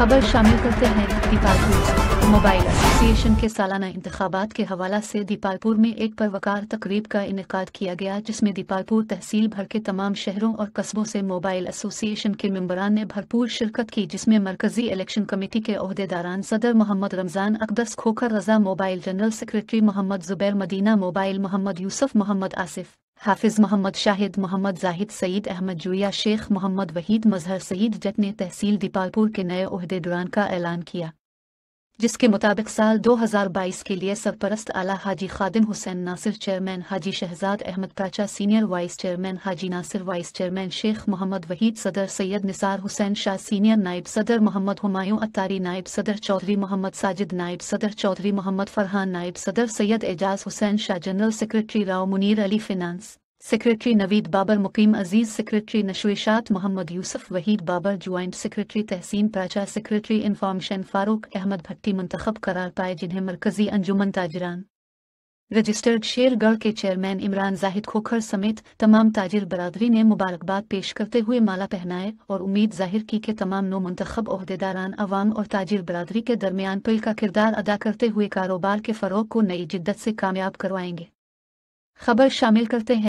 खबर शामिल करते हैं दीपालपुर मोबाइल एसोसिएशन के सालाना इंतबात के हवाला से दीपालपुर में एक परवकार तकरीब का इनका किया गया जिसमें दीपालपुर तहसील भर के तमाम शहरों और कस्बों से मोबाइल एसोसिएशन के मम्बरान ने भरपूर शिरकत की जिसमें मरकजी इलेक्शन कमेटी के अहदेदारान सदर Mohammad Ramzan Aqdas Khokhar Raza mobile general secretary Mohammad Zubair Madina mobile Mohammad Yusuf Mohammad Asif Hafiz Mohammad Shahid Mohammad Zahid Saeed Ahmed जुया शेख मोहम्मद वहीद मजहर सईद जट ने तहसील दीपालपुर के नए अहदे दौरान का ऐलान किया जिसके मुताबिक साल 2022 के लिए सरपरस्त आला Haji Khadim Hussain Nasir chairman Haji Shahzad Ahmed Paracha senior vice chairman Haji Nasir vice chairman Sheikh Mohammad Waheed सदर सैयद निसार हुसैन शाह सीनियर नायब सदर मोहम्मद हुमायूं अतारी नायब सदर चौधरी मोहम्मद साजिद नायब सदर चौधरी मोहम्मद फरहान नायब सदर Syed Ejaz Hussain Shah general secretary Rao Munir Ali finance Secretary Naveed Babar Mukim Aziz Secretary Nashwishat Mohammad Yusuf Waheed Babar joint Secretary Tehseen Pacha Secretary Information Farooq Ahmed Bhatti मंतखब करार पाए जिन्हें मरकजी अंजुमन ताजरान रजिस्टर्ड शेरगढ़ के चेयरमैन इमरान जाहिद खोखर समेत तमाम ताजिर बरादरी ने मुबारकबाद पेश करते हुए माला पहनाए और उम्मीद जाहिर की कि तमाम नो मंतखब अहदेदारान अवाम और ताजिर बरादरी के दरमियान पुल का किरदार अदा करते हुए कारोबार के फ़रोग को नई जिद्दत से कामयाब करवाएंगे खबर शामिल करते हैं